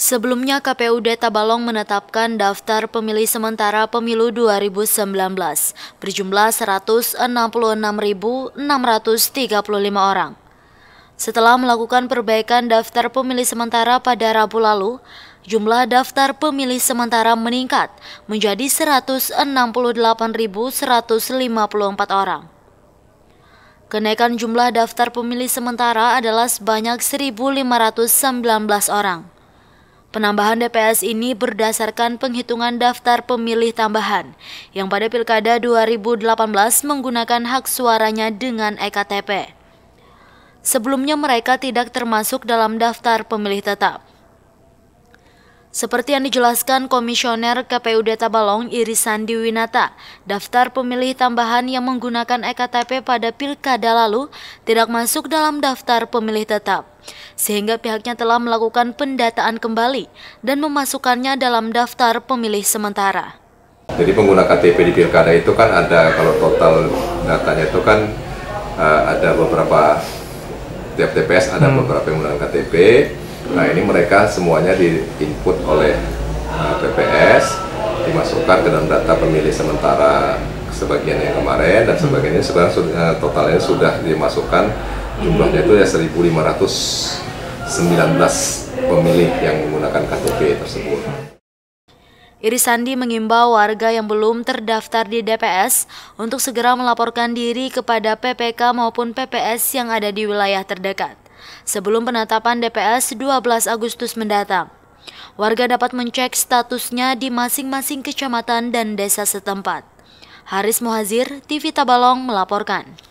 Sebelumnya KPUD Tabalong menetapkan daftar pemilih sementara pemilu 2019 berjumlah 166.635 orang. Setelah melakukan perbaikan daftar pemilih sementara pada Rabu lalu, jumlah daftar pemilih sementara meningkat menjadi 168.154 orang. Kenaikan jumlah daftar pemilih sementara adalah sebanyak 1.519 orang. Penambahan DPS ini berdasarkan penghitungan daftar pemilih tambahan yang pada Pilkada 2018 menggunakan hak suaranya dengan EKTP. Sebelumnya mereka tidak termasuk dalam daftar pemilih tetap. Seperti yang dijelaskan Komisioner KPUD Tabalong Irisan Diwinata, daftar pemilih tambahan yang menggunakan EKTP pada pilkada lalu tidak masuk dalam daftar pemilih tetap sehingga pihaknya telah melakukan pendataan kembali dan memasukkannya dalam daftar pemilih sementara. Jadi pengguna KTP di pilkada itu kan ada kalau total datanya itu kan uh, ada beberapa tiap TPS ada hmm. beberapa yang menggunakan KTP. Nah ini mereka semuanya diinput oleh uh, dimasukkan ke dalam data pemilih sementara sebagian yang kemarin dan hmm. sebagainya sekarang eh, totalnya sudah dimasukkan jumlahnya itu ya 1.500 19 pemilih yang menggunakan KTP tersebut. Iris Sandi mengimbau warga yang belum terdaftar di DPS untuk segera melaporkan diri kepada PPK maupun PPS yang ada di wilayah terdekat sebelum penetapan DPS 12 Agustus mendatang. Warga dapat mencek statusnya di masing-masing kecamatan dan desa setempat. Haris Muhazir, TV Tabalong melaporkan.